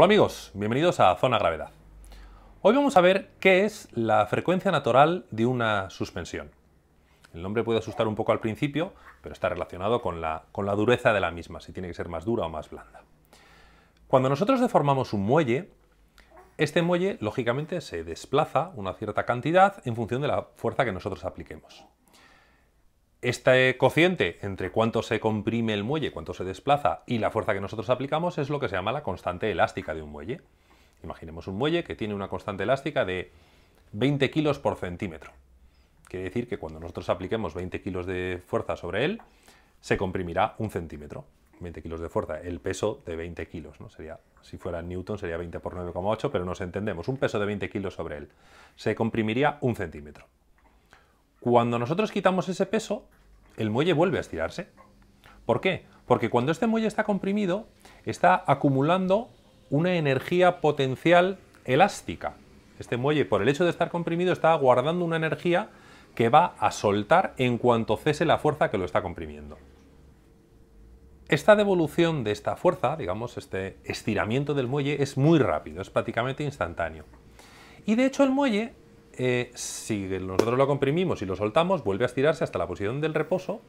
Hola amigos, bienvenidos a Zona Gravedad. Hoy vamos a ver qué es la frecuencia natural de una suspensión. El nombre puede asustar un poco al principio, pero está relacionado con la, con la dureza de la misma, si tiene que ser más dura o más blanda. Cuando nosotros deformamos un muelle, este muelle, lógicamente, se desplaza una cierta cantidad en función de la fuerza que nosotros apliquemos. Este cociente entre cuánto se comprime el muelle, cuánto se desplaza y la fuerza que nosotros aplicamos es lo que se llama la constante elástica de un muelle. Imaginemos un muelle que tiene una constante elástica de 20 kilos por centímetro. Quiere decir que cuando nosotros apliquemos 20 kilos de fuerza sobre él, se comprimirá un centímetro. 20 kilos de fuerza, el peso de 20 kilos, ¿no? Sería, si fuera Newton sería 20 por 9,8, pero nos entendemos, un peso de 20 kilos sobre él. Se comprimiría un centímetro. Cuando nosotros quitamos ese peso, el muelle vuelve a estirarse. ¿Por qué? Porque cuando este muelle está comprimido, está acumulando una energía potencial elástica. Este muelle, por el hecho de estar comprimido, está guardando una energía que va a soltar en cuanto cese la fuerza que lo está comprimiendo. Esta devolución de esta fuerza, digamos, este estiramiento del muelle es muy rápido, es prácticamente instantáneo. Y de hecho el muelle eh, si nosotros lo comprimimos y lo soltamos, vuelve a estirarse hasta la posición del reposo,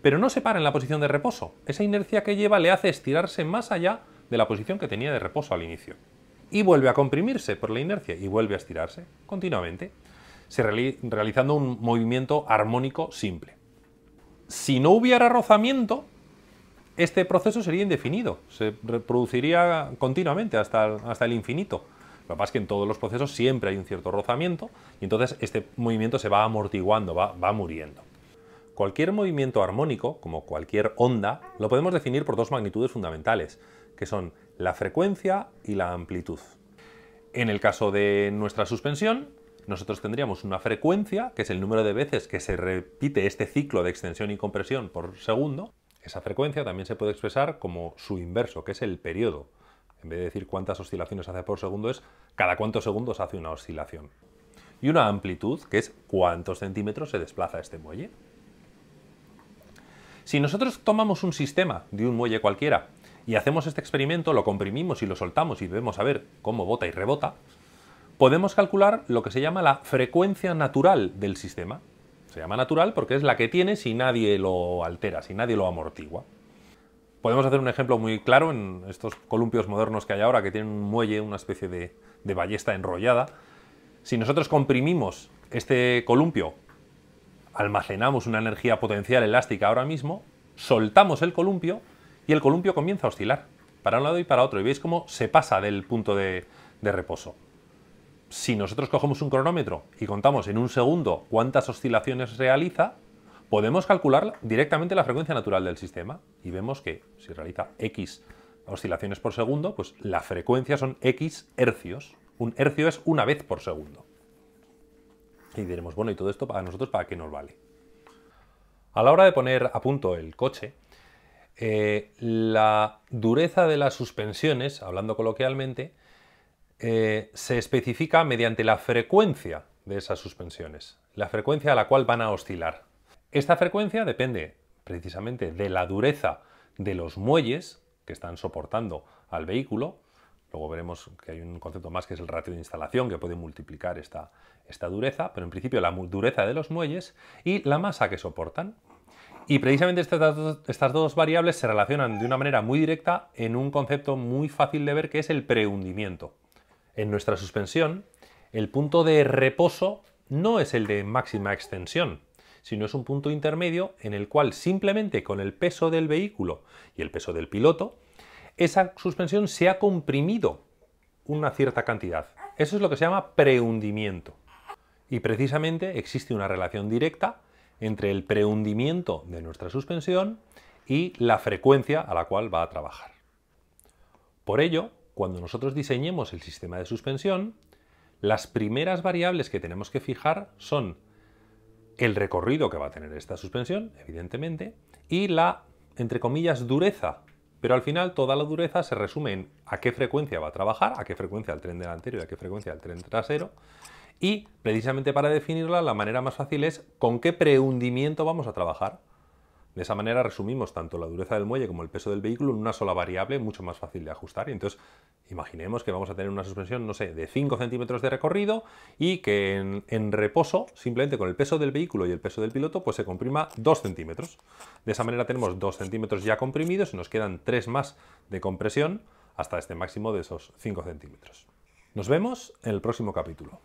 pero no se para en la posición de reposo. Esa inercia que lleva le hace estirarse más allá de la posición que tenía de reposo al inicio. Y vuelve a comprimirse por la inercia y vuelve a estirarse continuamente, realizando un movimiento armónico simple. Si no hubiera rozamiento, este proceso sería indefinido, se reproduciría continuamente hasta el infinito. Lo que pasa es que en todos los procesos siempre hay un cierto rozamiento y entonces este movimiento se va amortiguando, va, va muriendo. Cualquier movimiento armónico, como cualquier onda, lo podemos definir por dos magnitudes fundamentales, que son la frecuencia y la amplitud. En el caso de nuestra suspensión, nosotros tendríamos una frecuencia, que es el número de veces que se repite este ciclo de extensión y compresión por segundo. Esa frecuencia también se puede expresar como su inverso, que es el periodo. En vez de decir cuántas oscilaciones hace por segundo, es cada cuántos segundos hace una oscilación. Y una amplitud, que es cuántos centímetros se desplaza este muelle. Si nosotros tomamos un sistema de un muelle cualquiera y hacemos este experimento, lo comprimimos y lo soltamos y vemos a ver cómo bota y rebota, podemos calcular lo que se llama la frecuencia natural del sistema. Se llama natural porque es la que tiene si nadie lo altera, si nadie lo amortigua. Podemos hacer un ejemplo muy claro en estos columpios modernos que hay ahora, que tienen un muelle, una especie de, ballesta enrollada. Si nosotros comprimimos este columpio, almacenamos una energía potencial elástica ahora mismo, soltamos el columpio y el columpio comienza a oscilar para un lado y para otro. Y veis cómo se pasa del punto de, de reposo. Si nosotros cogemos un cronómetro y contamos en un segundo cuántas oscilaciones realiza, podemos calcular directamente la frecuencia natural del sistema y vemos que si realiza X oscilaciones por segundo, pues la frecuencia son X hercios. Un hercio es una vez por segundo. Y diremos, bueno, ¿y todo esto para nosotros para qué nos vale? A la hora de poner a punto el coche, eh, la dureza de las suspensiones, hablando coloquialmente, eh, se especifica mediante la frecuencia de esas suspensiones, la frecuencia a la cual van a oscilar. Esta frecuencia depende precisamente de la dureza de los muelles que están soportando al vehículo. Luego veremos que hay un concepto más que es el ratio de instalación que puede multiplicar esta, dureza, pero en principio la dureza de los muelles y la masa que soportan. Y precisamente estas estas dos variables se relacionan de una manera muy directa en un concepto muy fácil de ver que es el prehundimiento. En nuestra suspensión, el punto de reposo no es el de máxima extensión, sino es un punto intermedio en el cual simplemente con el peso del vehículo y el peso del piloto, esa suspensión se ha comprimido una cierta cantidad. Eso es lo que se llama prehundimiento. Y precisamente existe una relación directa entre el prehundimiento de nuestra suspensión y la frecuencia a la cual va a trabajar. Por ello, cuando nosotros diseñemos el sistema de suspensión, las primeras variables que tenemos que fijar son el recorrido que va a tener esta suspensión, evidentemente, y la, entre comillas, dureza. Pero al final toda la dureza se resume en a qué frecuencia va a trabajar, a qué frecuencia el tren delantero y a qué frecuencia el tren trasero. Y precisamente para definirla la manera más fácil es con qué prehundimiento vamos a trabajar. De esa manera resumimos tanto la dureza del muelle como el peso del vehículo en una sola variable, mucho más fácil de ajustar. Y entonces imaginemos que vamos a tener una suspensión, no sé, de 5 centímetros de recorrido y que en, reposo, simplemente con el peso del vehículo y el peso del piloto, pues se comprima 2 centímetros. De esa manera tenemos 2 centímetros ya comprimidos y nos quedan 3 más de compresión hasta este máximo de esos 5 centímetros. Nos vemos en el próximo capítulo.